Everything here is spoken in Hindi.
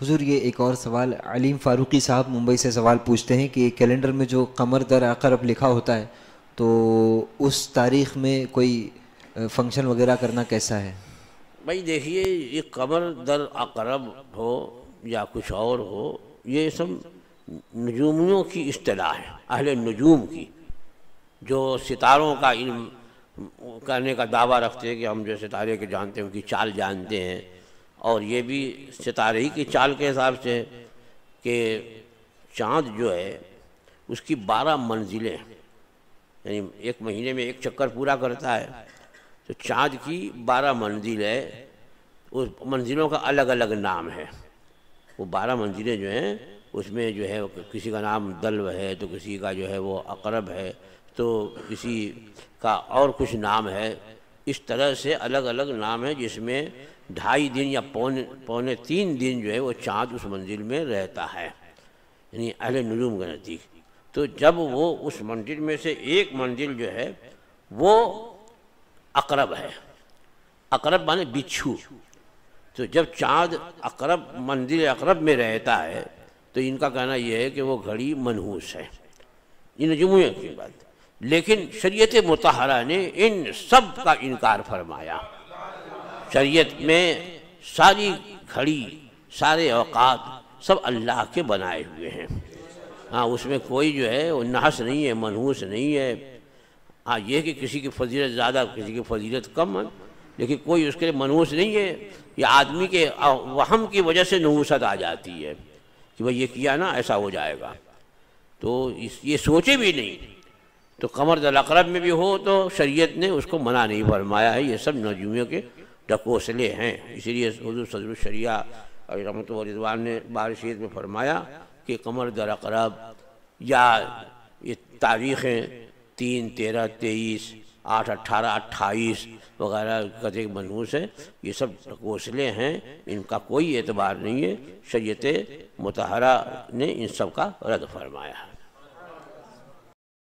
हजूर ये एक और सवाल अलीम फ़ारूकी साहब मुंबई से सवाल पूछते हैं कि कैलेंडर में जो कमर दर अब लिखा होता है तो उस तारीख में कोई फंक्शन वगैरह करना कैसा है भाई देखिए ये कमर दर अकरब हो या कुछ और हो ये सब नजूमियों की अतलाह है अहले नजूम की जो सितारों का इल्म करने का दावा रखते हैं कि हम जो सितारे के जानते हैं उनकी चाल जानते हैं और ये भी सितारे ही की चाल के हिसाब से है कि चाँद जो है उसकी बारह मंजिलें यानी एक महीने में एक चक्कर पूरा करता है तो चाँद की बारह मंजिल है उस मंजिलों का अलग अलग नाम है वो बारह मंजिलें जो हैं उसमें जो है किसी का नाम दल्व है तो किसी का जो है वो अकरब है तो किसी का और कुछ नाम है इस तरह से अलग अलग नाम है जिसमें ढाई दिन या पौने पौने तीन दिन जो है वो चाँद उस मंजिल में रहता है यानी अहल नजूम के नज़दीक तो जब वो उस मंजिल में से एक मंजिल जो है वो अकरब है अकरब माने बिच्छू तो जब चाँद अकरब मंजिल अकरब में रहता है तो इनका कहना यह है कि वो घड़ी मनहूस है ये नजूमों की बात है लेकिन शरीयत मतहरा ने इन सब का इनकार फरमाया शरीयत में सारी घड़ी सारे अवकात सब अल्लाह के बनाए हुए हैं हाँ उसमें कोई जो है वो नहस नहीं है मनहूस नहीं है हाँ ये कि किसी की फजीलत ज़्यादा किसी की फजीलत कम है लेकिन कोई उसके लिए मनहूस नहीं है ये आदमी के वहम की वजह से नहूसत आ जाती है कि भाई ये किया ना ऐसा हो जाएगा तो इस ये सोचे भी नहीं तो कमर दलकरब में भी हो तो शरीयत ने उसको मना नहीं फरमाया है ये सब नजूमियों के डकोसले हैं इसीलिए हजू सदरशरिया और रमत रिजवान ने बारशीत में फरमाया कि कमर दलकरब या ये तारीखें तीन तेरह तेईस आठ अट्ठारह अट्ठाईस वगैरह कथे मनहूस हैं ये सब घोसले हैं इनका कोई एतबार नहीं है शैत मतहरा ने इन सब का रद्द फरमाया है